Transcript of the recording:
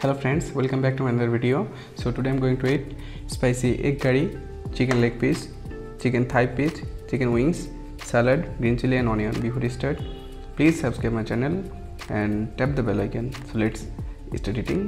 hello friends welcome back to another video so today i'm going to eat spicy egg curry chicken leg piece chicken thigh piece chicken wings salad green chili and onion before you start please subscribe my channel and tap the bell icon so let's start eating